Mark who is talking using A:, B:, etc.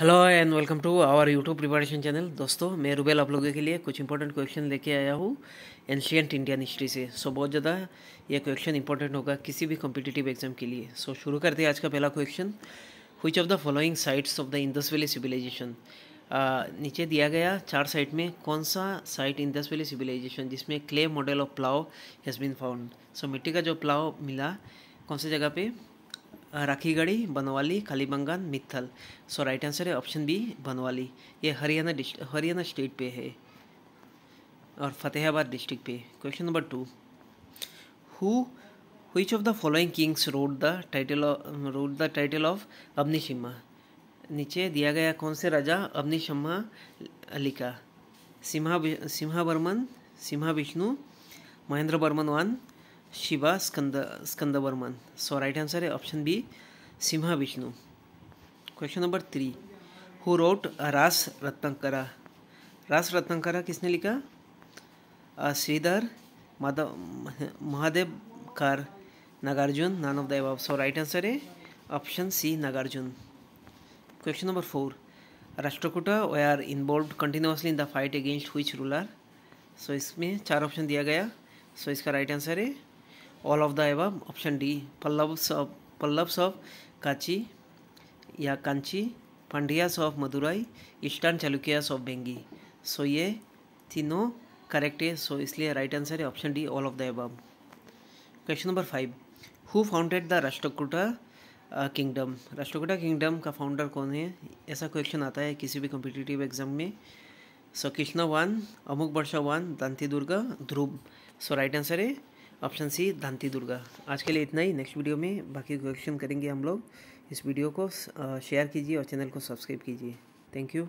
A: hello and welcome to our YouTube preparation channel दोस्तों मैं रुबेल आप लोगों के लिए कुछ इंपॉर्टेंट क्वेश्चन लेके आया हूँ एंशियंट इंडियन हिस्ट्री से सो so, बहुत ज़्यादा ये क्वेश्चन इंपॉर्टेंट होगा किसी भी कॉम्पिटिटिव एग्जाम के लिए सो so, शुरू करते हैं आज का पहला question which of the following sites of the Indus valley civilisation नीचे दिया गया चार साइट में कौन सा साइट इंदस वैली सिविलाइजेशन जिसमें clay model of plough has been found so मिट्टी का जो प्लाव मिला कौन सी जगह पर Rakhigarhi Banawali Kalibangan Mitathal so right answer है ऑप्शन बी बनवाली ये हरियाणा हरियाणा स्टेट पे है और फतेहाबाद डिस्ट्रिक्ट पे question number two who which of the following kings rode the title rode the title of Agnishima नीचे दिया गया कौन से राजा अग्निशम्मा लिखा Simha Simha Barman Simha Vishnu Mahendra Barman one Shiva Skanda Skandavarman so right answer है option B Simha Vishnu question number three who wrote Rasa Ratnakara Rasa Ratnakara किसने लिखा Shridhar Madhav Mahadev kar Nagarjuna none of the above so right answer है option C Nagarjuna question number four Rashtrakuta were involve continuously in the fight against हुई ruler so इसमें चार option दिया गया so so, इसका right answer है all of the above option D Pallavas of Pallavas of Kanchi या Kanchi Pandyas of Madurai eastern Chalukyas of बेंगी so ये तीनों करेक्ट है सो इसलिए राइट आंसर है option D all of the above question number five who founded the Rashtrakuta kingdom Rashtrakuta kingdom का founder कौन है ऐसा क्वेश्चन आता है किसी भी कॉम्पिटिटिव एग्जाम में सो Krishna one Amoghavarsha one Dantidurga Dhruva so right answer है ऑप्शन सी दांती दुर्गा आज के लिए इतना ही नेक्स्ट वीडियो में बाकी क्वेश्चन करेंगे हम लोग इस वीडियो को शेयर कीजिए और चैनल को सब्सक्राइब कीजिए थैंक यू